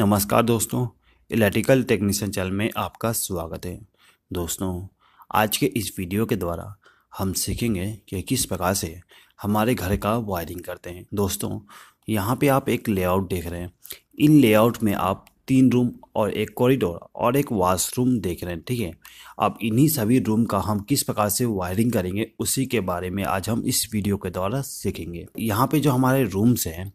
नमस्कार दोस्तों electrical technician channel में आपका स्वागत है दोस्तों आज के इस वीडियो के द्वारा हम सीखेंगे कि किस प्रकार से हमारे घर का वायरिंग करते हैं दोस्तों यहाँ पे आप एक लेआउट देख रहे हैं इन लेआउट में आप तीन रूम और एक कॉरिडोर और एक वॉशरूम देख रहे हैं ठीक है अब इन्हीं सभी रूम का हम किस प्रकार से वायरिंग करेंगे उसी के बारे में आज हम इस वीडियो के द्वारा सीखेंगे यहाँ पे जो हमारे रूम्स हैं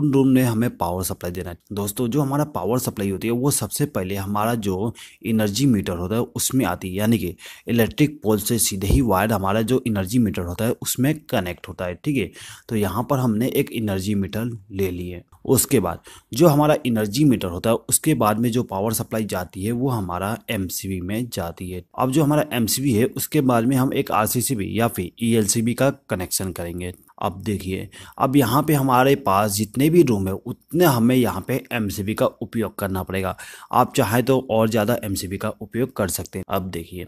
उन रूम ने हमें पावर सप्लाई देना है दोस्तों जो हमारा पावर सप्लाई होती है वो सबसे पहले हमारा जो एनर्जी मीटर होता है उसमें आती है यानी कि इलेक्ट्रिक पोल से सीधे ही वायर हमारा जो एनर्जी मीटर होता है उसमें कनेक्ट होता है ठीक है तो यहाँ पर हमने एक एनर्जी मीटर ले लिए उसके बाद जो हमारा एनर्जी मीटर होता है उसके बाद में जो पावर सप्लाई जाती है वो हमारा एम में जाती है आती है अब जो हमारा एम है उसके बाद में हम एक आर या फिर ई e का कनेक्शन करेंगे अब देखिए अब यहाँ पे हमारे पास जितने भी रूम है उतने हमें यहाँ पे एम का उपयोग करना पड़ेगा आप चाहें तो और ज़्यादा एम का उपयोग कर सकते हैं अब देखिए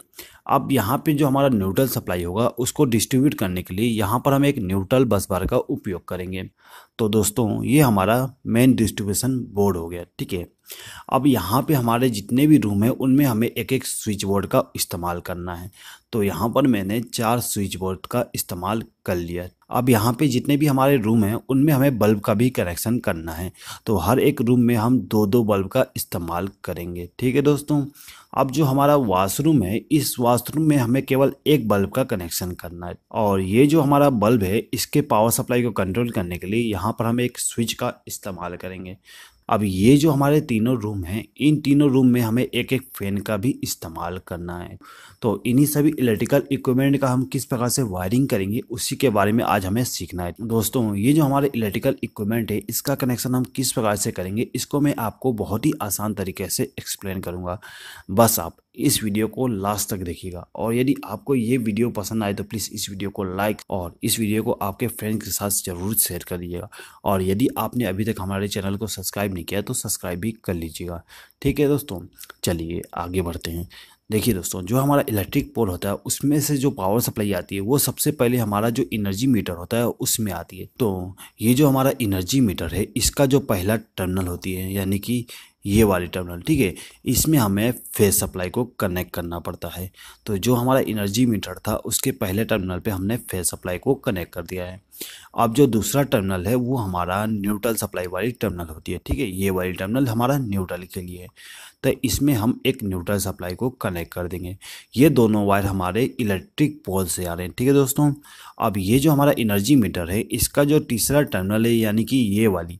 अब यहाँ पे जो हमारा न्यूट्रल सप्लाई होगा उसको डिस्ट्रीब्यूट करने के लिए यहाँ पर हम एक न्यूट्रल बस बार का उपयोग करेंगे तो दोस्तों ये हमारा मेन डिस्ट्रीब्यूशन बोर्ड हो गया ठीक है अब यहाँ पे हमारे जितने भी रूम हैं उनमें हमें एक एक स्विच बोर्ड का इस्तेमाल करना है तो यहाँ पर मैंने चार स्विच बोर्ड का इस्तेमाल कर लिया अब यहाँ पे जितने भी हमारे रूम हैं उनमें हमें बल्ब का भी कनेक्शन करना है तो हर एक रूम में हम दो दो बल्ब का इस्तेमाल करेंगे ठीक है दोस्तों अब जो हमारा वाशरूम है इस वाशरूम में हमें केवल एक बल्ब का कनेक्शन करना है और ये जो हमारा बल्ब है इसके पावर सप्लाई को कंट्रोल करने के लिए यहाँ पर हम एक स्विच का इस्तेमाल करेंगे अब ये जो हमारे तीनों रूम हैं इन तीनों रूम में हमें एक एक फ़ैन का भी इस्तेमाल करना है तो इन्हीं सभी इलेक्ट्रिकल इक्विपमेंट का हम किस प्रकार से वायरिंग करेंगे उसी के बारे में आज हमें सीखना है दोस्तों ये जो हमारे इलेक्ट्रिकल इक्विपमेंट है इसका कनेक्शन हम किस प्रकार से करेंगे इसको मैं आपको बहुत ही आसान तरीके से एक्सप्लेन करूँगा बस आप इस वीडियो को लास्ट तक देखिएगा और यदि आपको ये वीडियो पसंद आए तो प्लीज़ इस वीडियो को लाइक और इस वीडियो को आपके फ्रेंड के साथ ज़रूर शेयर कर दीजिएगा और यदि आपने अभी तक हमारे चैनल को सब्सक्राइब नहीं किया तो सब्सक्राइब भी कर लीजिएगा ठीक है दोस्तों चलिए आगे बढ़ते हैं देखिए दोस्तों जो हमारा इलेक्ट्रिक पोल होता है उसमें से जो पावर सप्लाई आती है वो सबसे पहले हमारा जो एनर्जी मीटर होता है उसमें आती है तो ये जो हमारा एनर्जी मीटर है इसका जो पहला टर्मिनल होती है यानी कि ये वाली टर्मिनल ठीक है इसमें हमें फेस सप्लाई को कनेक्ट करना पड़ता है तो जो हमारा एनर्जी मीटर था उसके पहले टर्मिनल पे हमने फेस सप्लाई को कनेक्ट कर दिया है अब जो दूसरा टर्मिनल है वो हमारा न्यूट्रल सप्लाई वाली टर्मिनल होती है ठीक है ये वाली टर्मिनल हमारा न्यूट्रल के लिए तो इसमें हम एक न्यूट्रल सप्लाई को कनेक्ट कर देंगे ये दोनों वायर हमारे इलेक्ट्रिक पोल से आ रहे हैं ठीक है दोस्तों अब ये जो हमारा एनर्जी मीटर है इसका जो तीसरा टर्मिनल है यानी कि ये वाली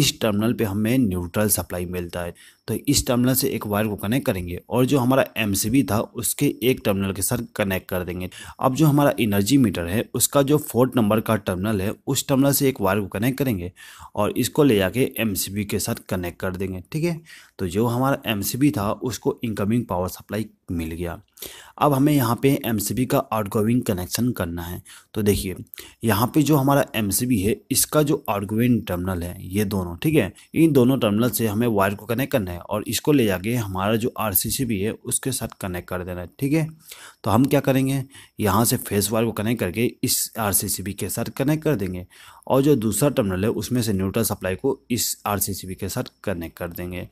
इस टर्मिनल पे हमें न्यूट्रल सप्लाई मिलता है तो इस टर्मिनल से एक वायर को कनेक्ट करेंगे और जो हमारा एम था उसके एक टर्मिनल के साथ कनेक्ट कर देंगे अब जो हमारा इनर्जी मीटर है उसका जो फोर्थ नंबर का टर्मिनल है उस टर्मिनल से एक वायर को कनेक्ट करेंगे और इसको ले जाके एम के साथ कनेक्ट कर देंगे ठीक है तो जो हमारा एम था उसको इनकमिंग पावर सप्लाई मिल गया अब हमें यहाँ पे एम का आउट कनेक्शन करना है तो देखिए यहाँ पे जो हमारा एम है इसका जो आउट टर्मिनल है ये दोनों ठीक है इन दोनों टर्मिनल से हमें वायर को कनेक्ट करना है और इसको ले जाके हमारा जो आर है उसके साथ कनेक्ट कर देना है ठीक है तो हम क्या करेंगे यहाँ से फेस वायर को कनेक्ट करके इस आर के साथ कनेक्ट कर देंगे और जो दूसरा टर्मिनल है उसमें से न्यूट्रल सप्लाई को इस आर के साथ कनेक्ट कर देंगे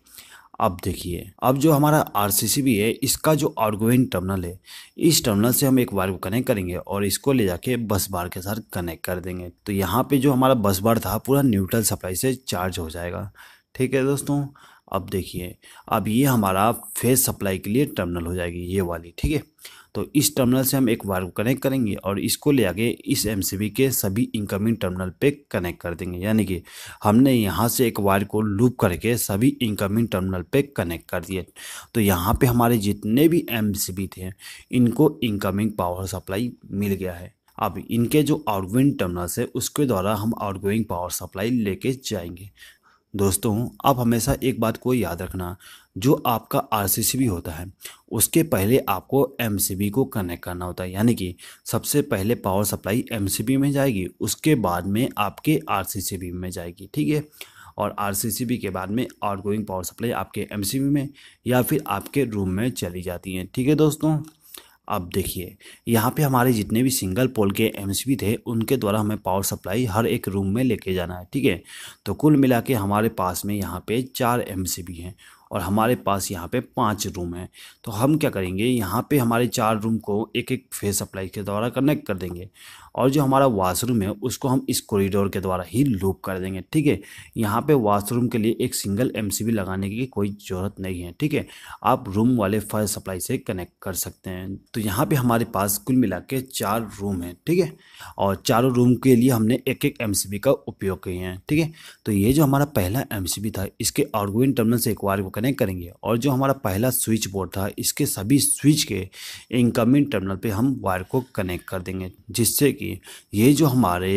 अब देखिए अब जो हमारा आर है इसका जो आउटगोइंग टर्मिनल है इस टर्मिनल से हम एक वायर को कनेक्ट करेंगे और इसको ले जाके बस बार के साथ कनेक्ट कर देंगे तो यहाँ पे जो हमारा बस बार था पूरा न्यूट्रल सप्लाई से चार्ज हो जाएगा ठीक है दोस्तों अब देखिए अब ये हमारा फेस सप्लाई के लिए टर्मिनल हो जाएगी ये वाली ठीक है तो इस टर्मिनल से हम एक वायर को कनेक्ट करेंगे और इसको ले आगे इस एम के सभी इनकमिंग टर्मिनल पे कनेक्ट कर देंगे यानी कि हमने यहाँ से एक वायर को लूप करके सभी इनकमिंग टर्मिनल पे कनेक्ट कर दिए तो यहाँ पे हमारे जितने भी एम थे इनको इनकमिंग पावर सप्लाई मिल गया है अब इनके जो आउटगोइंग टर्मिनल्स है उसके द्वारा हम आउटगोइंग पावर सप्लाई लेके जाएंगे दोस्तों आप हमेशा एक बात को याद रखना जो आपका आर होता है उसके पहले आपको एम को कनेक्ट करना होता है यानी कि सबसे पहले पावर सप्लाई एम में जाएगी उसके बाद में आपके आर में जाएगी ठीक है और आर के बाद में गोइंग पावर सप्लाई आपके एम में या फिर आपके रूम में चली जाती हैं ठीक है दोस्तों अब देखिए यहाँ पे हमारे जितने भी सिंगल पोल के एम थे उनके द्वारा हमें पावर सप्लाई हर एक रूम में लेके जाना है ठीक है तो कुल मिला के हमारे पास में यहाँ पे चार एम हैं और हमारे पास यहाँ पे पाँच रूम हैं तो हम क्या करेंगे यहाँ पे हमारे चार रूम को एक एक फेस अप्लाई के द्वारा कनेक्ट कर देंगे और जो हमारा वाशरूम है उसको हम इस कॉरिडोर के द्वारा ही लूप कर देंगे ठीक है यहाँ पे वाशरूम के लिए एक सिंगल एम लगाने की कोई ज़रूरत नहीं है ठीक है आप रूम वाले फायर सप्लाई से कनेक्ट कर सकते हैं तो यहाँ पर हमारे पास कुल मिला के चार रूम हैं ठीक है और चारों रूम के लिए हमने एक एक एम का उपयोग किए हैं ठीक है तो ये जो हमारा पहला एम था इसके आउटगोइंग टर्मिनल से एक वायर को कनेक्ट करेंगे और जो हमारा पहला स्विच बोर्ड था इसके सभी स्विच के इनकमिंग टर्मिनल पर हम वायर को कनेक्ट कर देंगे जिससे कि ये जो हमारे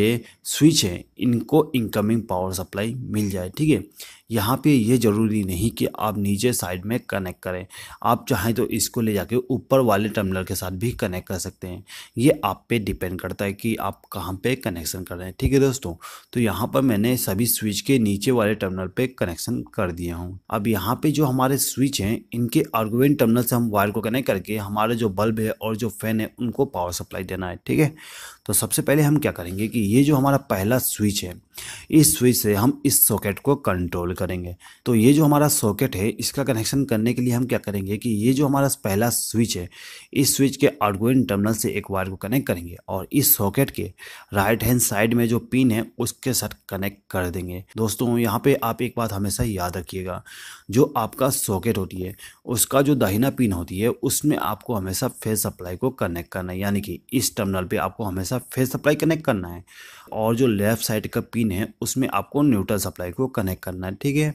स्विच हैं इनको इनकमिंग पावर सप्लाई मिल जाए ठीक है यहाँ पे ये ज़रूरी नहीं कि आप नीचे साइड में कनेक्ट करें आप चाहें तो इसको ले जाके ऊपर वाले टर्मिनल के साथ भी कनेक्ट कर सकते हैं ये आप पे डिपेंड करता है कि आप कहाँ पे कनेक्शन कर रहे हैं ठीक है दोस्तों तो यहाँ पर मैंने सभी स्विच के नीचे वाले टर्मिनल पे कनेक्शन कर दिया हूँ अब यहाँ पर जो हमारे स्विच हैं इनके आर्गोवेंट टर्मिनल से हम वायर को कनेक्ट करके हमारे जो बल्ब है और जो फैन है उनको पावर सप्लाई देना है ठीक है तो सबसे पहले हम क्या करेंगे कि ये जो हमारा पहला स्विच है इस स्विच से हम इस सॉकेट को कंट्रोल कर करेंगे तो ये जो हमारा सॉकेट है इसका कनेक्शन करने के लिए हम क्या करेंगे कि ये जो हमारा पहला स्विच है इस स्विच के आउटगोइंग टर्मिनल से एक वायर को कनेक्ट करेंगे और इस सॉकेट के राइट हैंड साइड में जो पिन है उसके साथ कनेक्ट कर देंगे दोस्तों यहाँ पे आप एक बात हमेशा याद रखिएगा जो आपका सॉकेट होती है उसका जो दाहिना पिन होती है उसमें आपको हमेशा फेस सप्लाई को कनेक्ट करना है यानी कि इस टर्मिनल पे आपको हमेशा फेस सप्लाई कनेक्ट करना है और जो लेफ्ट साइड का पिन है उसमें आपको न्यूट्रल सप्लाई को कनेक्ट करना है ठीक है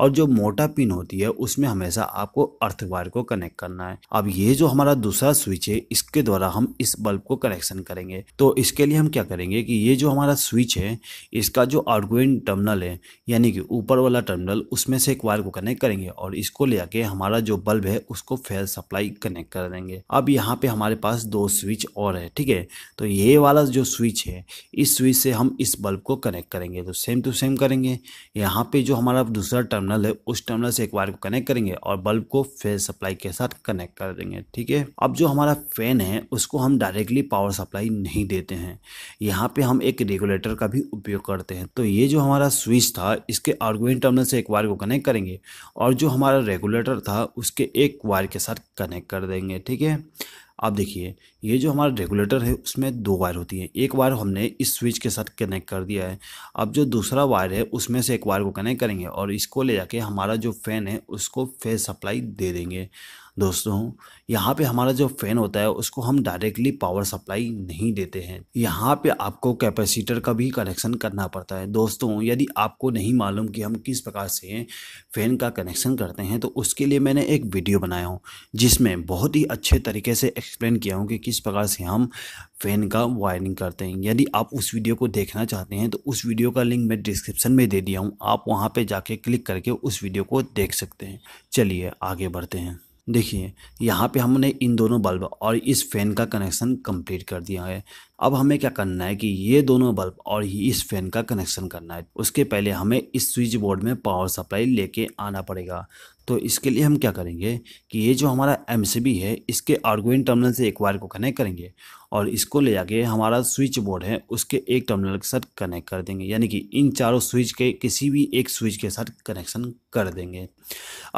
और जो मोटा पिन होती है उसमें हमेशा आपको अर्थ वायर को कनेक्ट करना है अब ये जो हमारा दूसरा स्विच है इसके द्वारा हम इस बल्ब को कनेक्शन करेंगे तो इसके लिए हम क्या करेंगे कि ये जो हमारा स्विच है इसका जो आउटगोइन टर्मिनल है यानी कि ऊपर वाला टर्मिनल उसमें से एक वायर को कनेक्ट करेंगे और इसको ले आके हमारा जो बल्ब है उसको फेल सप्लाई कनेक्ट कर देंगे अब यहाँ पे हमारे पास दो स्विच और है ठीक है तो ये वाला जो स्विच है इस स्विच से हम इस बल्ब को कनेक्ट करेंगे तो सेम टू सेम करेंगे यहाँ पे जो हमारा दूसरा टर्मिनल है उस टर्मिनल से एक वायर को कनेक्ट करेंगे और बल्ब को फेज सप्लाई के साथ कनेक्ट कर देंगे ठीक है अब जो हमारा फैन है उसको हम डायरेक्टली पावर सप्लाई नहीं देते हैं यहाँ पे हम एक रेगुलेटर का भी उपयोग करते हैं तो ये जो हमारा स्विच था इसके आउटगोइंग टर्मिनल से एक वायर को कनेक्ट करेंगे और जो हमारा रेगुलेटर था उसके एक वायर के साथ कनेक्ट कर देंगे ठीक है आप देखिए ये जो हमारा रेगुलेटर है उसमें दो वायर होती है एक वायर हमने इस स्विच के साथ कनेक्ट कर दिया है अब जो दूसरा वायर है उसमें से एक वायर को कनेक्ट करेंगे और इसको ले जाके हमारा जो फ़ैन है उसको फेस सप्लाई दे देंगे दोस्तों यहाँ पे हमारा जो फ़ैन होता है उसको हम डायरेक्टली पावर सप्लाई नहीं देते हैं यहाँ पे आपको कैपेसिटर का भी कनेक्शन करना पड़ता है दोस्तों यदि आपको नहीं मालूम कि हम किस प्रकार से फ़ैन का कनेक्शन करते हैं तो उसके लिए मैंने एक वीडियो बनाया हूँ जिसमें बहुत ही अच्छे तरीके से एक्सप्लेन किया हूँ कि किस प्रकार से हम फ़ैन का वायरिंग करते हैं यदि आप उस वीडियो को देखना चाहते हैं तो उस वीडियो का लिंक मैं डिस्क्रिप्शन में दे दिया हूँ आप वहाँ पर जाके क्लिक करके उस वीडियो को देख सकते हैं चलिए आगे बढ़ते हैं देखिए यहाँ पे हमने इन दोनों बल्ब और इस फैन का कनेक्शन कंप्लीट कर दिया है अब हमें क्या करना है कि ये दोनों बल्ब और इस फैन का कनेक्शन करना है उसके पहले हमें इस स्विच बोर्ड में पावर सप्लाई लेके आना पड़ेगा तो इसके लिए हम क्या करेंगे कि ये जो हमारा एम है इसके आर्गोइन टर्मिनल से एक वायर को कनेक्ट करेंगे और इसको ले जाके हमारा स्विच बोर्ड है उसके एक टर्मिनल के साथ कनेक्ट कर देंगे यानी कि इन चारों स्विच के किसी भी एक स्विच के साथ कनेक्शन कर देंगे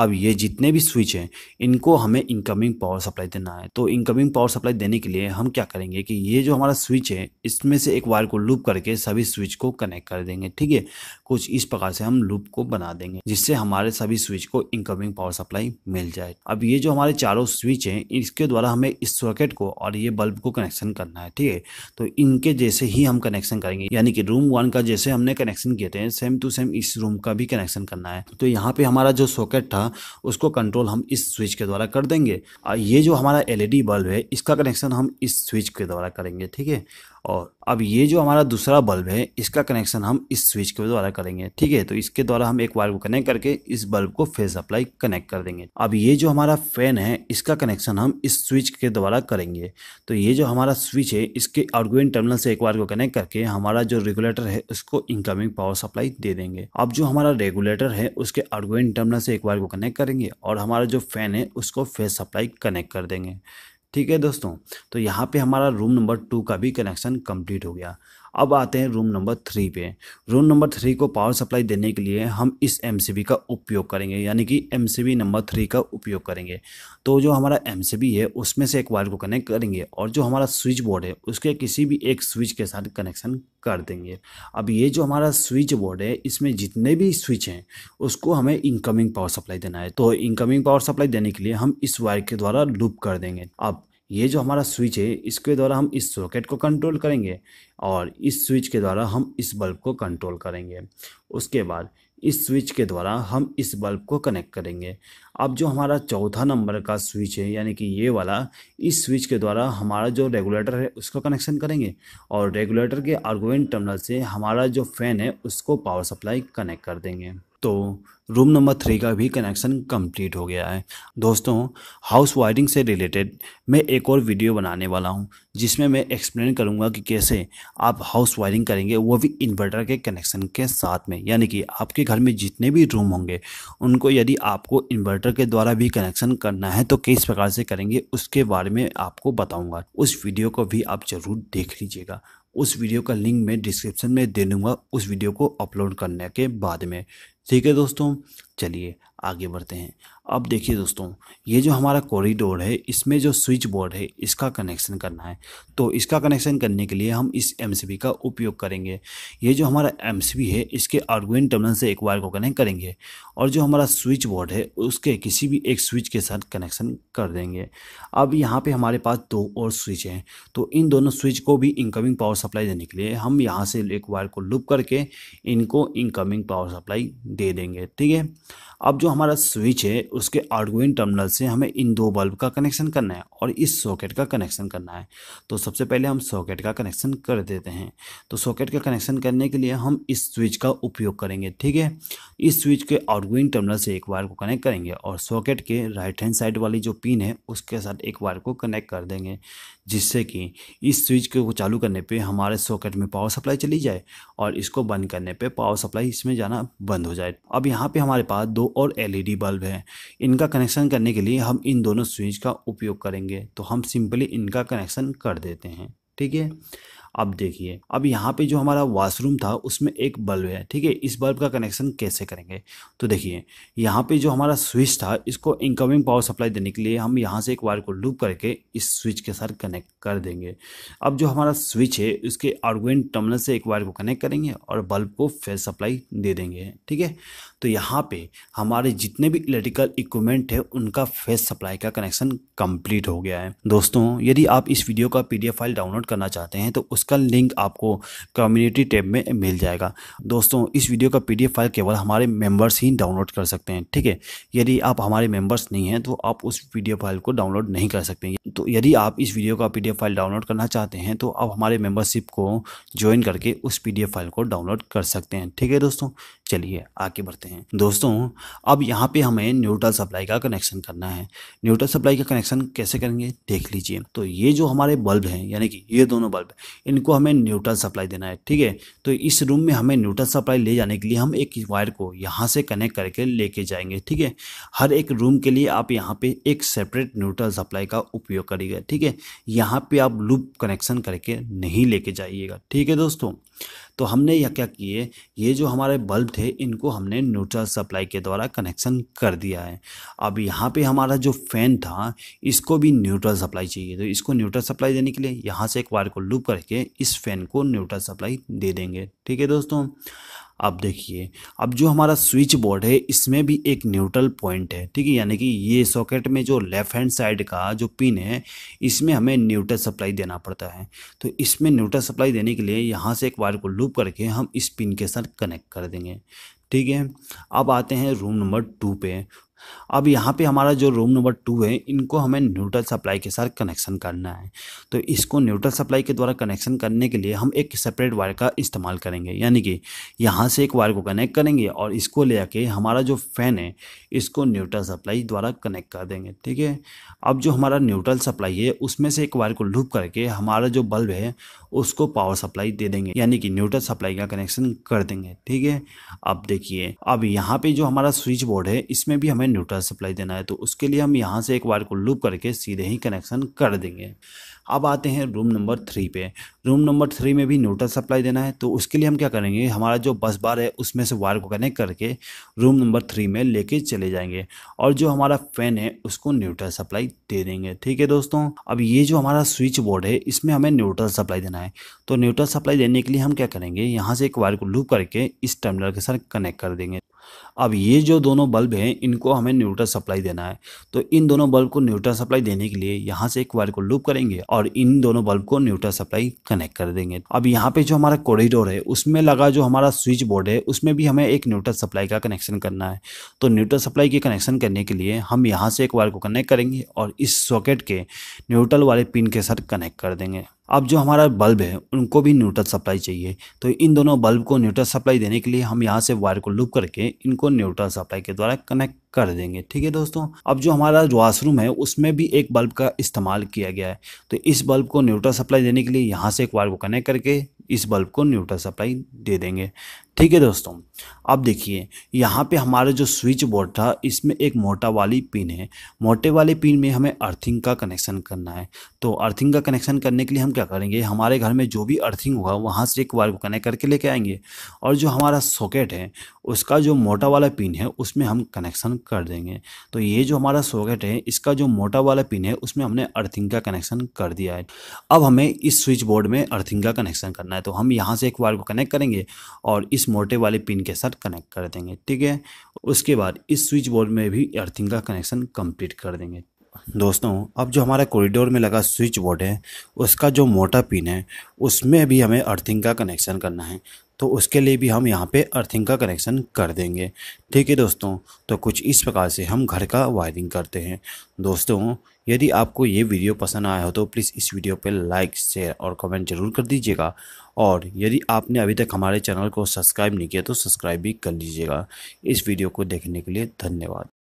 अब ये जितने भी स्विच हैं इनको हमें इनकमिंग पावर सप्लाई देना है तो इनकमिंग पावर सप्लाई देने के लिए हम क्या करेंगे कि ये जो हमारा स्विच स्विच है इसमें से एक वायर को लूप करके सभी स्विच को कनेक्ट कर देंगे ठीक है कुछ इस प्रकार से हम लूप को बना देंगे जिससे हमारे सभी स्विच को इनकमिंग पावर सप्लाई मिल जाए अब ये जो हमारे चारों स्विच हैं इसके द्वारा हमें इस सॉकेट को और ये बल्ब को कनेक्शन करना है ठीक है तो इनके जैसे ही हम कनेक्शन करेंगे यानी कि रूम वन का जैसे हमने कनेक्शन किए थे सेम टू सेम इस रूम का भी कनेक्शन करना है तो यहाँ पे हमारा जो सॉकेट था उसको कंट्रोल हम इस स्विच के द्वारा कर देंगे और ये जो हमारा एलईडी बल्ब है इसका कनेक्शन हम इस स्विच के द्वारा करेंगे ठीक है और अब ये जो हमारा दूसरा बल्ब है इसका कनेक्शन हम इस स्विच के द्वारा करेंगे ठीक है तो इसके द्वारा हम एक वायर को कनेक्ट करके इस बल्ब को फेस अप्लाई कनेक्ट कर देंगे अब ये जो हमारा फैन है इसका कनेक्शन हम इस स्विच के द्वारा करेंगे तो ये जो हमारा स्विच है इसके आउटगोइंग टर्मिनल से एक वायर को कनेक्ट करके हमारा जो रेगुलेटर है उसको इनकमिंग पावर सप्लाई दे देंगे अब जो हमारा रेगुलेटर है उसके आउटगोइंग टर्मिनल से एक वायर को कनेक्ट करेंगे और हमारा जो फैन है उसको फेस सप्लाई कनेक्ट कर देंगे ठीक है दोस्तों तो यहाँ पे हमारा रूम नंबर टू का भी कनेक्शन कंप्लीट हो गया अब आते हैं रूम नंबर थ्री पे रूम नंबर थ्री को पावर सप्लाई देने के लिए हम इस एम का उपयोग करेंगे यानी कि एम नंबर थ्री का उपयोग करेंगे तो जो हमारा एम है उसमें से एक वायर को कनेक्ट करेंगे और जो हमारा स्विच बोर्ड है उसके किसी भी एक स्विच के साथ कनेक्शन कर देंगे अब ये जो हमारा स्विच बोर्ड है इसमें जितने भी स्विच हैं उसको हमें इनकमिंग पावर सप्लाई देना है तो इनकमिंग पावर सप्लाई देने के लिए हम इस वायर के द्वारा लूप कर देंगे अब ये जो हमारा स्विच है इसके द्वारा हम इस सॉकेट को कंट्रोल करेंगे और इस स्विच के द्वारा हम इस बल्ब को कंट्रोल करेंगे उसके बाद इस स्विच के द्वारा हम इस बल्ब को कनेक्ट करेंगे अब जो हमारा चौथा नंबर का स्विच है यानी कि ये वाला इस स्विच के द्वारा हमारा जो रेगुलेटर है उसको कनेक्शन करेंगे और रेगुलेटर के आर्गोवेंट टर्मिनल से हमारा जो फ़ैन है उसको पावर सप्लाई कनेक्ट कर देंगे तो रूम नंबर थ्री का भी कनेक्शन कंप्लीट हो गया है दोस्तों हाउस वायरिंग से रिलेटेड मैं एक और वीडियो बनाने वाला हूं जिसमें मैं एक्सप्लेन करूंगा कि कैसे आप हाउस वायरिंग करेंगे वो भी इन्वर्टर के कनेक्शन के साथ में यानी कि आपके घर में जितने भी रूम होंगे उनको यदि आपको इन्वर्टर के द्वारा भी कनेक्शन करना है तो किस प्रकार से करेंगे उसके बारे में आपको बताऊँगा उस वीडियो को भी आप ज़रूर देख लीजिएगा उस वीडियो का लिंक मैं डिस्क्रिप्शन में दे दूँगा उस वीडियो को अपलोड करने के बाद में ठीक है दोस्तों चलिए आगे बढ़ते हैं अब देखिए दोस्तों ये जो हमारा कॉरिडोर है इसमें जो स्विच बोर्ड है इसका कनेक्शन करना है तो इसका कनेक्शन करने के लिए हम इस एम का उपयोग करेंगे ये जो हमारा एम है इसके आर्गुन टर्मिनल से एक वायर को कनेक्ट करेंगे और जो हमारा स्विच बोर्ड है उसके किसी भी एक स्विच के साथ कनेक्शन कर देंगे अब यहाँ पर हमारे पास दो और स्विच हैं तो इन दोनों स्विच को भी इनकमिंग पावर सप्लाई देने के लिए हम यहाँ से एक वायर को लुप करके इनको इनकमिंग पावर सप्लाई दे देंगे ठीक है अब जो हमारा स्विच है उसके आउटगोइंग टर्मिनल से हमें इन दो बल्ब का कनेक्शन करना है और इस सॉकेट का कनेक्शन करना है तो सबसे पहले हम सॉकेट का कनेक्शन कर देते हैं तो सॉकेट का कनेक्शन करने के लिए हम इस स्विच का उपयोग करेंगे ठीक है इस स्विच के आउटगोइंग टर्मिनल से एक वायर को कनेक्ट करेंगे और सॉकेट के राइट हैंड साइड वाली जो पिन है उसके साथ एक वायर को कनेक्ट कर देंगे जिससे कि इस स्विच को चालू करने पर हमारे सॉकेट में पावर सप्लाई चली जाए और इसको बंद करने पर पावर सप्लाई इसमें जाना बंद हो जाए अब यहाँ पर हमारे पास दो और एलईडी बल्ब e हैं इनका कनेक्शन करने के लिए हम इन दोनों स्विच का उपयोग करेंगे तो हम सिंपली इनका कनेक्शन कर देते हैं ठीक है अब देखिए अब यहाँ पे जो हमारा वॉशरूम था उसमें एक बल्ब है ठीक है इस बल्ब का कनेक्शन कैसे करेंगे तो देखिए यहाँ पे जो हमारा स्विच था इसको इनकमिंग पावर सप्लाई देने के लिए हम यहाँ से एक वायर को लूप करके इस स्विच के साथ कनेक्ट कर देंगे अब जो हमारा स्विच है उसके आर्गुन टर्मिनल से एक वायर को कनेक्ट करेंगे और बल्ब को फेस सप्लाई दे देंगे ठीक है तो यहाँ पर हमारे जितने भी इलेक्ट्रिकल इक्विपमेंट है उनका फेस सप्लाई का कनेक्शन कम्प्लीट हो गया है दोस्तों यदि आप इस वीडियो का पी फाइल डाउनलोड करना चाहते हैं तो उस उसका लिंक आपको कम्युनिटी टैब में मिल जाएगा दोस्तों इस वीडियो का पी फाइल केवल हमारे मेम्बर्स ही डाउनलोड कर सकते हैं ठीक है यदि आप हमारे मेम्बर्स नहीं हैं तो आप उस पी फाइल को डाउनलोड नहीं कर सकते तो यदि आप इस वीडियो का पी फाइल डाउनलोड करना चाहते हैं तो आप हमारे मेम्बरशिप को ज्वाइन करके उस पी फाइल को डाउनलोड कर सकते हैं ठीक है दोस्तों चलिए आगे बढ़ते हैं दोस्तों अब यहाँ पे हमें न्यूट्रल सप्लाई का कनेक्शन करना है न्यूट्रल सप्लाई का कनेक्शन कैसे करेंगे देख लीजिए तो ये जो हमारे बल्ब हैं यानी कि ये दोनों बल्ब इनको हमें न्यूट्रल सप्लाई देना है ठीक है तो इस रूम में हमें न्यूट्रल सप्लाई ले जाने के लिए हम एक वायर को यहाँ से कनेक्ट करके लेके जाएंगे ठीक है हर एक रूम के लिए आप यहाँ पे एक सेपरेट न्यूट्रल सप्लाई का उपयोग करिएगा ठीक है यहाँ पे आप लूप कनेक्शन करके नहीं लेके जाइएगा ठीक है दोस्तों तो हमने यह क्या किए ये जो हमारे बल्ब थे इनको हमने न्यूट्रल सप्लाई के द्वारा कनेक्शन कर दिया है अब यहाँ पे हमारा जो फ़ैन था इसको भी न्यूट्रल सप्लाई चाहिए तो इसको न्यूट्रल सप्लाई देने के लिए यहाँ से एक वायर को लूप करके इस फ़ैन को न्यूट्रल सप्लाई दे देंगे ठीक है दोस्तों अब देखिए अब जो हमारा स्विच बोर्ड है इसमें भी एक न्यूट्रल पॉइंट है ठीक है यानी कि ये सॉकेट में जो लेफ्ट हैंड साइड का जो पिन है इसमें हमें न्यूट्रल सप्लाई देना पड़ता है तो इसमें न्यूट्रल सप्लाई देने के लिए यहाँ से एक वायर को लूप करके हम इस पिन के साथ कनेक्ट कर देंगे ठीक है अब आते हैं रूम नंबर टू पे अब यहाँ पे हमारा जो रूम नंबर टू है इनको हमें न्यूट्रल सप्लाई के साथ कनेक्शन करना है तो इसको न्यूट्रल सप्लाई के द्वारा कनेक्शन करने के लिए हम एक सेपरेट वायर का इस्तेमाल करेंगे यानी कि यहाँ से एक वायर को कनेक्ट करेंगे और इसको ले आके हमारा जो फैन है इसको न्यूट्रल सप्लाई द्वारा कनेक्ट कर देंगे ठीक है अब जो हमारा न्यूट्रल सप्लाई है उसमें से एक वायर को लूप करके हमारा जो बल्ब है उसको पावर सप्लाई दे देंगे यानी कि न्यूट्रल सप्लाई का कनेक्शन कर देंगे ठीक है अब देखिए अब यहाँ पे जो हमारा स्विच बोर्ड है इसमें भी हमें न्यूट्रल सप्लाई देना है तो उसके लिए हम यहाँ से एक वायर को लूप करके सीधे ही कनेक्शन कर देंगे अब आते हैं रूम नंबर थ्री पे रूम नंबर थ्री में भी न्यूट्रल सप्लाई देना है तो उसके लिए हम क्या करेंगे हमारा जो बस बार है उसमें से वायर को कनेक्ट करके रूम नंबर थ्री में लेके चले जाएंगे और जो हमारा फैन है उसको न्यूट्रल सप्लाई दे देंगे ठीक है दोस्तों अब ये जो हमारा स्विच बोर्ड है इसमें हमें न्यूट्रल सप्लाई देना है तो न्यूट्रल सप्लाई देने के लिए हम क्या करेंगे यहाँ से एक वायर को लूप करके इस टर्मिनल के साथ कनेक्ट कर देंगे अब ये जो दोनों बल्ब हैं इनको हमें न्यूट्रल सप्लाई देना है तो इन दोनों बल्ब को न्यूट्रल सप्लाई देने के लिए यहाँ से एक वायर को लूप करेंगे और इन दोनों बल्ब को न्यूट्रल सप्लाई कनेक्ट कर देंगे अब यहाँ पे जो हमारा कॉरिडोर है उसमें लगा जो हमारा स्विच बोर्ड है उसमें भी हमें एक न्यूट्रल सप्लाई का कनेक्शन करना है तो न्यूट्रल सप्लाई के कनेक्शन करने के लिए हम यहाँ से एक वायर को कनेक्ट करेंगे और इस सॉकेट के न्यूट्रल वाले पिन के साथ कनेक्ट कर देंगे अब जो हमारा बल्ब है उनको भी न्यूट्रल सप्लाई चाहिए तो इन दोनों बल्ब को न्यूट्रल सप्लाई देने के लिए हम यहाँ से वायर को लूप करके इनको न्यूट्रल सप्लाई के द्वारा कनेक्ट कर देंगे ठीक है दोस्तों अब जो हमारा वॉशरूम है उसमें भी एक बल्ब का इस्तेमाल किया गया है तो इस बल्ब को न्यूट्रल सप्लाई देने के लिए यहाँ से एक वायर को कनेक्ट करके इस बल्ब को न्यूट्रल सप्लाई दे देंगे ठीक है दोस्तों अब देखिए यहाँ पे हमारा जो स्विच बोर्ड था इसमें एक मोटा वाली पिन है मोटे वाले पिन में हमें अर्थिंग का कनेक्शन करना है तो अर्थिंग का कनेक्शन करने के लिए हम क्या करेंगे हमारे घर में जो भी अर्थिंग होगा वहाँ से एक वायर को कनेक्ट करके लेके आएंगे और जो हमारा सॉकेट है उसका जो मोटा वाला पिन है उसमें हम कनेक्शन कर देंगे तो ये जो हमारा सॉकेट है इसका जो मोटा वाला पिन है उसमें हमने अर्थिंग का कनेक्शन कर दिया है अब हमें इस स्विच बोर्ड में अर्थिंग का कनेक्शन करना है तो हम यहाँ से एक वायर को कनेक्ट करेंगे और इस इस मोटे वाले पिन के साथ कनेक्ट कर देंगे ठीक है उसके बाद इस स्विच बोर्ड में भी अर्थिंग का कनेक्शन कंप्लीट कर देंगे दोस्तों अब जो हमारा कॉरिडोर में लगा स्विच बोर्ड है उसका जो मोटा पिन है उसमें भी हमें अर्थिंग का कनेक्शन करना है तो उसके लिए भी हम यहाँ पे अर्थिंग का कनेक्शन कर देंगे ठीक है दोस्तों तो कुछ इस प्रकार से हम घर का वायरिंग करते हैं दोस्तों यदि आपको ये वीडियो पसंद आया हो तो प्लीज़ इस वीडियो पर लाइक शेयर और कमेंट जरूर कर दीजिएगा और यदि आपने अभी तक हमारे चैनल को सब्सक्राइब नहीं किया तो सब्सक्राइब भी कर लीजिएगा इस वीडियो को देखने के लिए धन्यवाद